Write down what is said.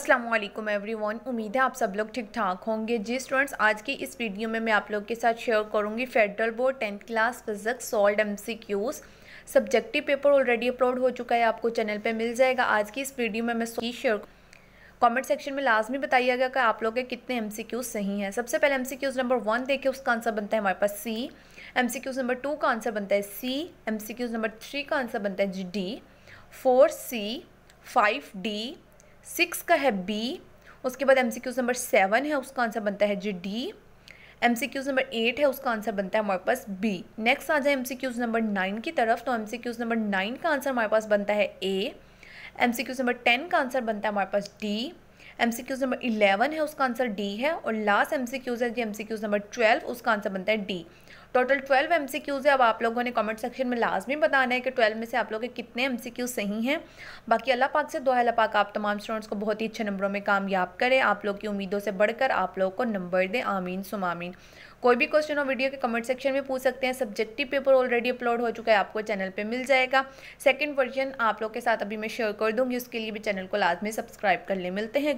Aslam every one उम्मीद है आप सब लोग ठीक ठाक होंगे जी स्टूडेंट्स आज की इस वीडियो में मैं आप लोग के साथ शेयर करूंगी federal board tenth class physics solved M C Qs subjective paper already upload हो चुका है आपको चैनल पे मिल जाएगा आज की इस वीडियो में मैं शेयर कमेंट सेक्शन में लाजमी बताइएगा कि आप लोग के कितने एम सी क्यूज़ सही हैं सबसे पहले M C Qs number one देखे उसका आंसर बनता है हमारे पास C M C Qs number two का आंसर बनता है C M C Qs number three का आंसर बनता है जी D four C five D six का है बी उसके बाद एम नंबर सेवन है उसका आंसर बनता है जी डी एम नंबर एट है उसका आंसर बनता है हमारे पास बी नेक्स्ट आ जाए एम नंबर नाइन की तरफ तो एम नंबर नाइन का आंसर हमारे पास बनता है ए एम नंबर टेन का आंसर बनता है हमारे पास D M C Qs number eleven है उसका आंसर डी है और लास्ट एम सी क्यूज़ है जी M C Qs number twelve उसका आंसर बनता है D total twelve M C Qs है अब आप लोगों ने कमेंट सेक्शन में लाजमी बताना है कि ट्वेल्व में से आप लोग के कितने एम सी क्यूज़ सही हैं बाकी अल्लाह पाक से दोहा पाक आप तमाम स्टूडेंट्स को बहुत ही अच्छे नंबरों में कामयाब करें आप लोग की उम्मीदों से बढ़कर आप लोग को नंबर दें आमीन आमीन कोई भी क्वेश्चन हो वीडियो के कमेंट सेक्शन में पूछ सकते हैं सब्जेक्टिव पेपर ऑलरेडी अपलोड हो चुका है आपको चैनल पे मिल जाएगा सेकंड वर्जन आप लोग के साथ अभी मैं शेयर कर दूंगी उसके लिए भी चैनल को लाजमी सब्सक्राइब कर ले मिलते हैं